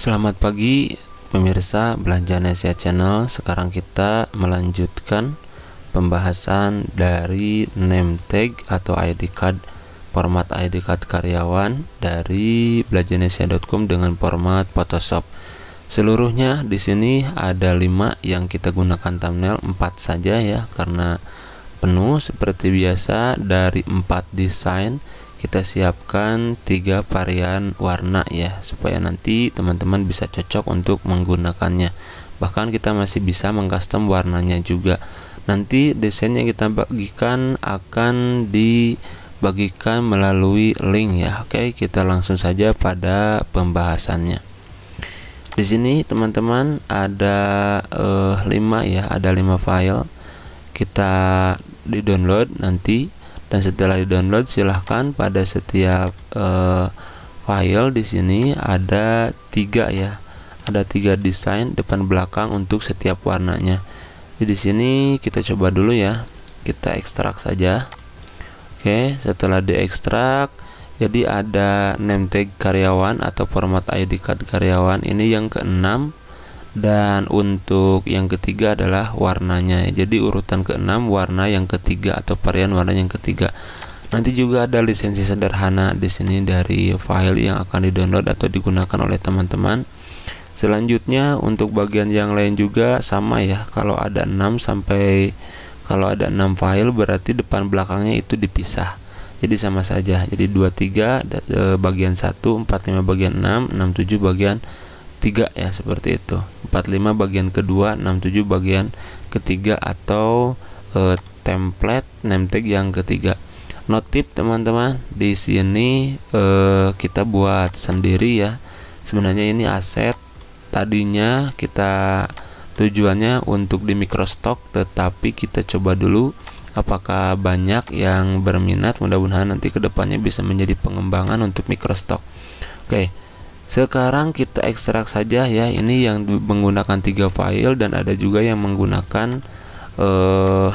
Selamat pagi pemirsa Belanja Nasihat Channel. Sekarang kita melanjutkan pembahasan dari name tag atau ID card format ID card karyawan dari belajarnesia.com dengan format Photoshop. Seluruhnya di sini ada 5 yang kita gunakan thumbnail 4 saja ya karena penuh seperti biasa dari 4 desain kita siapkan tiga varian warna ya supaya nanti teman-teman bisa cocok untuk menggunakannya bahkan kita masih bisa mengcustom warnanya juga nanti desain yang kita bagikan akan dibagikan melalui link ya oke kita langsung saja pada pembahasannya di sini teman-teman ada eh, lima 5 ya ada lima file kita di download nanti dan setelah di-download silahkan pada setiap uh, file di sini ada tiga ya ada tiga desain depan belakang untuk setiap warnanya jadi di sini kita coba dulu ya kita ekstrak saja oke setelah diekstrak jadi ada name tag karyawan atau format ID card karyawan ini yang keenam dan untuk yang ketiga adalah warnanya jadi urutan keenam warna yang ketiga atau varian warna yang ketiga nanti juga ada lisensi sederhana di sini dari file yang akan didownload atau digunakan oleh teman-teman selanjutnya untuk bagian yang lain juga sama ya kalau ada 6 sampai kalau ada 6 file berarti depan belakangnya itu dipisah jadi sama saja jadi 23 e, bagian 1 45 bagian 6 67 bagian 3 ya seperti itu 45 bagian kedua 67 bagian ketiga atau e, template name tag yang ketiga notif teman-teman di sini e, kita buat sendiri ya sebenarnya ini aset tadinya kita tujuannya untuk di microstock tetapi kita coba dulu apakah banyak yang berminat mudah-mudahan nanti kedepannya bisa menjadi pengembangan untuk microstock oke okay sekarang kita ekstrak saja ya ini yang menggunakan tiga file dan ada juga yang menggunakan eh, 10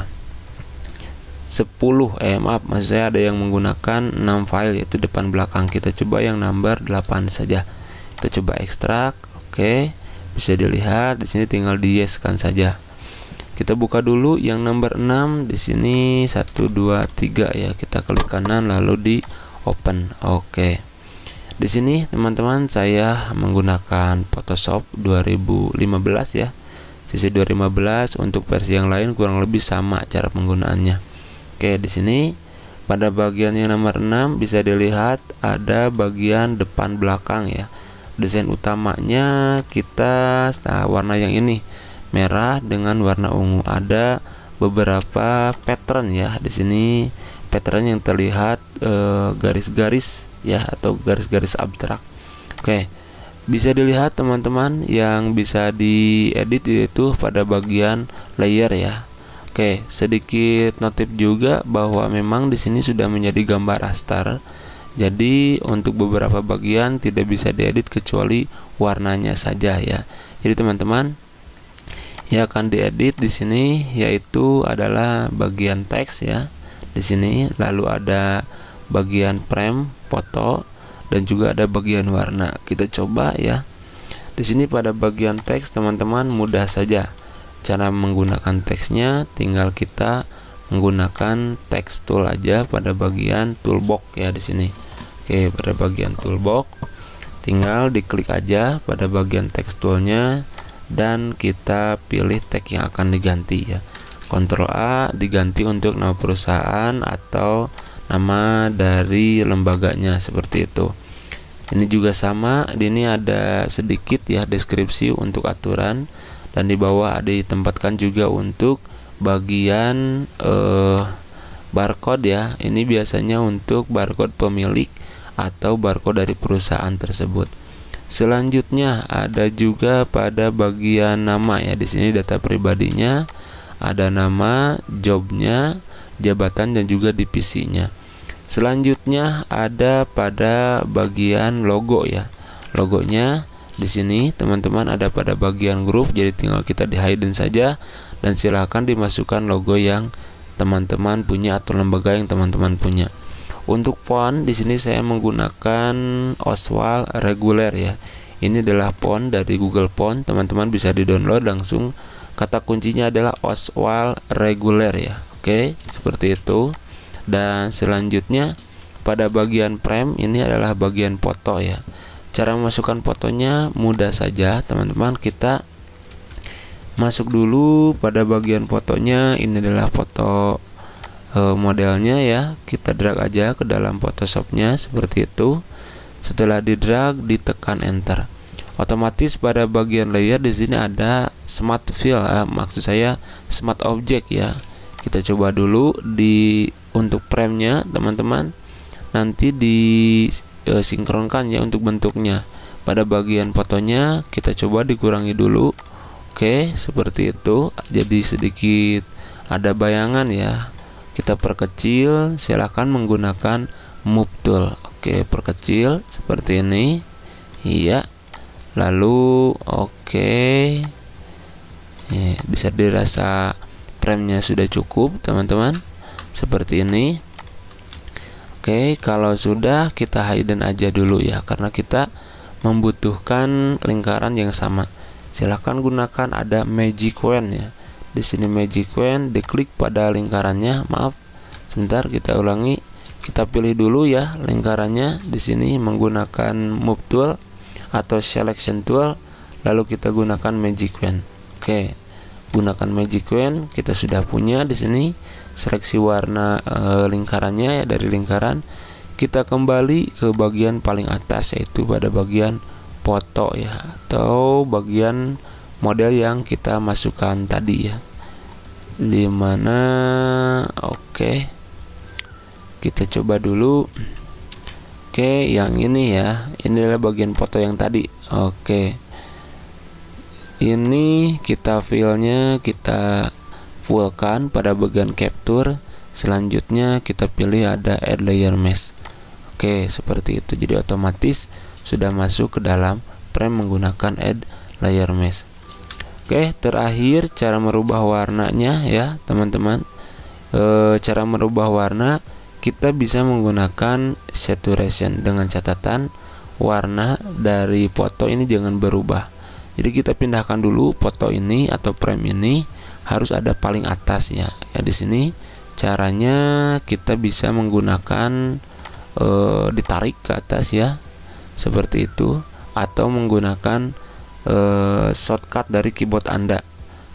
eh maaf maksud saya ada yang menggunakan 6 file yaitu depan belakang kita coba yang number 8 saja kita coba ekstrak oke okay. bisa dilihat di sini tinggal di yes kan saja kita buka dulu yang number 6 di sini satu dua tiga ya kita klik kanan lalu di open oke okay. Di sini teman-teman saya menggunakan Photoshop 2015 ya. Sisi 2015 untuk versi yang lain kurang lebih sama cara penggunaannya. Oke, di sini pada bagian yang nomor 6 bisa dilihat ada bagian depan belakang ya. Desain utamanya kita nah, warna yang ini merah dengan warna ungu. Ada beberapa pattern ya di sini pattern yang terlihat eh, garis-garis e, garis -garis ya atau garis-garis abstrak. Oke. Bisa dilihat teman-teman yang bisa diedit itu pada bagian layer ya. Oke, sedikit notif juga bahwa memang di sini sudah menjadi gambar raster. Jadi untuk beberapa bagian tidak bisa diedit kecuali warnanya saja ya. Jadi teman-teman yang akan diedit di sini yaitu adalah bagian teks ya. Di sini lalu ada bagian frame foto dan juga ada bagian warna kita coba ya di sini pada bagian teks teman-teman mudah saja cara menggunakan teksnya tinggal kita menggunakan text tool aja pada bagian toolbox ya di sini oke pada bagian toolbox tinggal diklik aja pada bagian teks toolnya dan kita pilih tag yang akan diganti ya Ctrl A diganti untuk nama perusahaan atau nama dari lembaganya seperti itu ini juga sama di ini ada sedikit ya deskripsi untuk aturan dan di bawah ada ditempatkan juga untuk bagian eh, barcode ya ini biasanya untuk barcode pemilik atau barcode dari perusahaan tersebut selanjutnya ada juga pada bagian nama ya di sini data pribadinya ada nama jobnya jabatan dan juga divisinya Selanjutnya ada pada bagian logo ya. Logonya di sini teman-teman ada pada bagian grup jadi tinggal kita di hidden saja dan silahkan dimasukkan logo yang teman-teman punya atau lembaga yang teman-teman punya. Untuk font di sini saya menggunakan Oswald reguler ya. Ini adalah font dari Google Font, teman-teman bisa di-download langsung. Kata kuncinya adalah Oswald reguler ya. Oke, seperti itu dan selanjutnya pada bagian frame ini adalah bagian foto ya cara memasukkan fotonya mudah saja teman-teman kita masuk dulu pada bagian fotonya ini adalah foto e, modelnya ya kita drag aja ke dalam photoshopnya seperti itu setelah di drag ditekan enter otomatis pada bagian layer di sini ada smart fill eh, maksud saya smart object ya kita coba dulu di untuk premnya teman-teman nanti disinkronkan e, ya untuk bentuknya pada bagian fotonya kita coba dikurangi dulu oke seperti itu jadi sedikit ada bayangan ya kita perkecil silahkan menggunakan move tool oke perkecil seperti ini iya lalu oke bisa dirasa Remnya sudah cukup teman-teman seperti ini Oke kalau sudah kita hidden aja dulu ya karena kita membutuhkan lingkaran yang sama silahkan gunakan ada magic wand ya di sini magic wand diklik pada lingkarannya maaf sebentar kita ulangi kita pilih dulu ya lingkarannya di sini menggunakan move tool atau selection tool lalu kita gunakan magic wand oke gunakan magic wand kita sudah punya di sini seleksi warna e, lingkarannya ya dari lingkaran kita kembali ke bagian paling atas yaitu pada bagian foto ya atau bagian model yang kita masukkan tadi ya dimana oke kita coba dulu oke yang ini ya ini adalah bagian foto yang tadi oke ini kita filenya kita fullkan pada bagian capture selanjutnya kita pilih ada add layer mesh oke seperti itu jadi otomatis sudah masuk ke dalam frame menggunakan add layer mesh oke terakhir cara merubah warnanya ya teman-teman e, cara merubah warna kita bisa menggunakan saturation dengan catatan warna dari foto ini jangan berubah jadi kita pindahkan dulu foto ini atau frame ini harus ada paling atas ya ya di sini caranya kita bisa menggunakan e, ditarik ke atas ya seperti itu atau menggunakan e, shortcut dari keyboard anda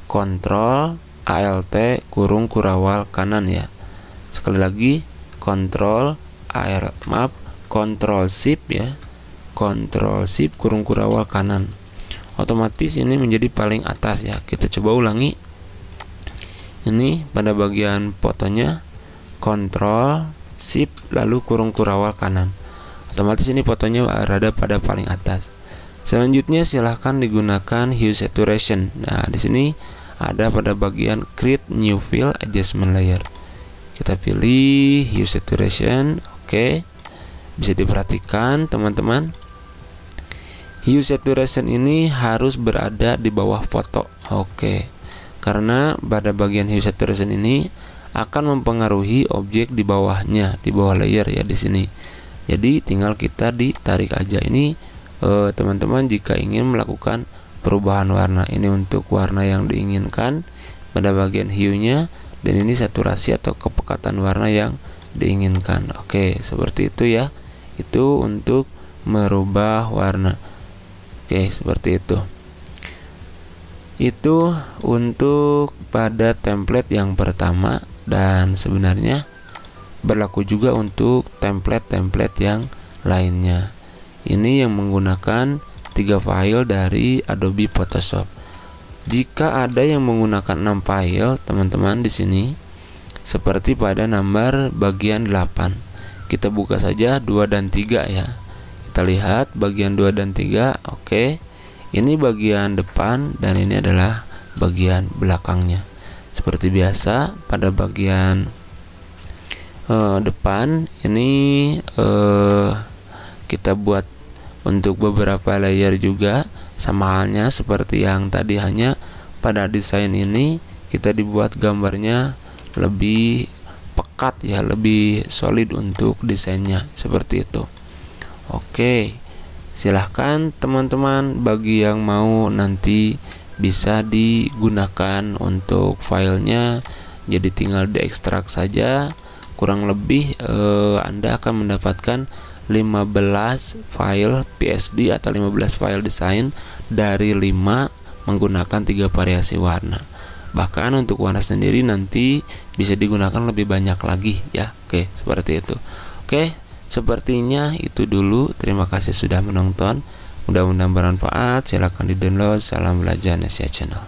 control ALT kurung kurawal kanan ya sekali lagi control alt maaf control Shift ya control Shift kurung kurawal kanan otomatis ini menjadi paling atas ya kita coba ulangi ini pada bagian fotonya kontrol shift lalu kurung kurawal kanan otomatis ini fotonya berada pada paling atas selanjutnya silahkan digunakan hue saturation nah di sini ada pada bagian create new fill adjustment layer kita pilih hue saturation oke okay. bisa diperhatikan teman-teman hue saturation ini harus berada di bawah foto. Oke. Karena pada bagian hue saturation ini akan mempengaruhi objek di bawahnya, di bawah layer ya di sini. Jadi tinggal kita ditarik aja ini eh, teman-teman eh, jika ingin melakukan perubahan warna. Ini untuk warna yang diinginkan pada bagian hue-nya dan ini saturasi atau kepekatan warna yang diinginkan. Oke, seperti itu ya. Itu untuk merubah warna. Oke, seperti itu. Itu untuk pada template yang pertama dan sebenarnya berlaku juga untuk template-template yang lainnya. Ini yang menggunakan tiga file dari Adobe Photoshop. Jika ada yang menggunakan 6 file, teman-teman di sini seperti pada nomor bagian 8. Kita buka saja 2 dan 3 ya kita lihat bagian 2 dan 3 oke okay. ini bagian depan dan ini adalah bagian belakangnya seperti biasa pada bagian uh, depan ini uh, kita buat untuk beberapa layer juga sama halnya seperti yang tadi hanya pada desain ini kita dibuat gambarnya lebih pekat ya lebih solid untuk desainnya seperti itu Oke, silahkan teman-teman bagi yang mau nanti bisa digunakan untuk filenya jadi tinggal diekstrak saja kurang lebih eh, Anda akan mendapatkan 15 file PSD atau 15 file desain dari 5 menggunakan tiga variasi warna bahkan untuk warna sendiri nanti bisa digunakan lebih banyak lagi ya oke seperti itu oke Sepertinya itu dulu. Terima kasih sudah menonton. Mudah-mudahan bermanfaat. Silahkan di-download. Salam belajar Nesia Channel.